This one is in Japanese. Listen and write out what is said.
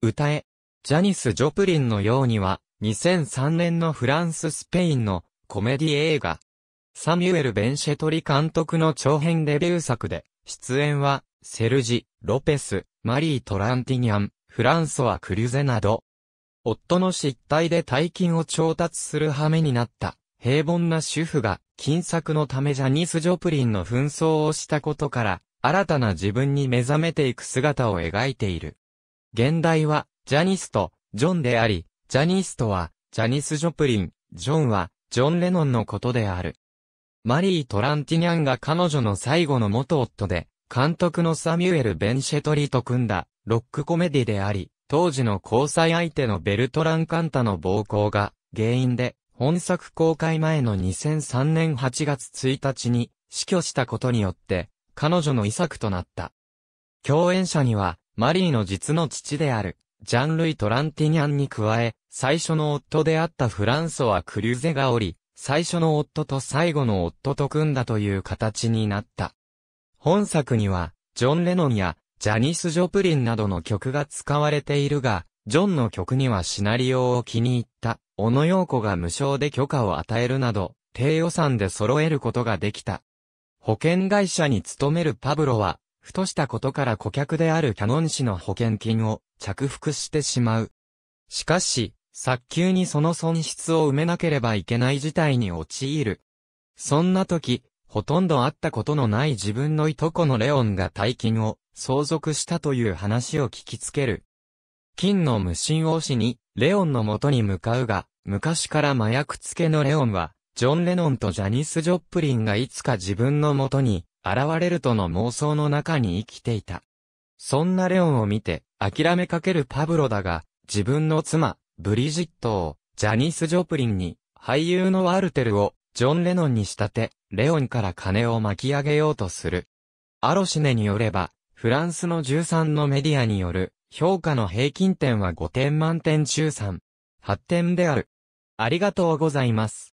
歌え、ジャニス・ジョプリンのようには、2003年のフランス・スペインのコメディ映画、サミュエル・ベンシェトリ監督の長編デビュー作で、出演は、セルジ、ロペス、マリー・トランティニアン、フランソワ・クリュゼなど、夫の失態で大金を調達する羽目になった平凡な主婦が金作のためジャニス・ジョプリンの紛争をしたことから新たな自分に目覚めていく姿を描いている。現代は、ジャニスト、ジョンであり、ジャニストは、ジャニス・ジョプリン、ジョンは、ジョン・レノンのことである。マリー・トランティニャンが彼女の最後の元夫で、監督のサミュエル・ベンシェトリーと組んだ、ロックコメディであり、当時の交際相手のベルトラン・カンタの暴行が原因で、本作公開前の2003年8月1日に死去したことによって、彼女の遺作となった。共演者には、マリーの実の父である、ジャンルイ・トランティニャンに加え、最初の夫であったフランソワ・クリュゼがおり、最初の夫と最後の夫と組んだという形になった。本作には、ジョン・レノンや、ジャニス・ジョプリンなどの曲が使われているが、ジョンの曲にはシナリオを気に入った、小野洋子が無償で許可を与えるなど、低予算で揃えることができた。保険会社に勤めるパブロは、ふとしたことから顧客であるキャノン氏の保険金を着服してしまう。しかし、早急にその損失を埋めなければいけない事態に陥る。そんな時、ほとんど会ったことのない自分のいとこのレオンが大金を相続したという話を聞きつける。金の無心をしに、レオンの元に向かうが、昔から麻薬付けのレオンは、ジョン・レノンとジャニス・ジョップリンがいつか自分の元に現れるとの妄想の中に生きていた。そんなレオンを見て、諦めかけるパブロだが、自分の妻、ブリジットを、ジャニス・ジョプリンに、俳優のワルテルを、ジョン・レノンに仕立て、レオンから金を巻き上げようとする。アロシネによれば、フランスの13のメディアによる、評価の平均点は5点満点中3。発展である。ありがとうございます。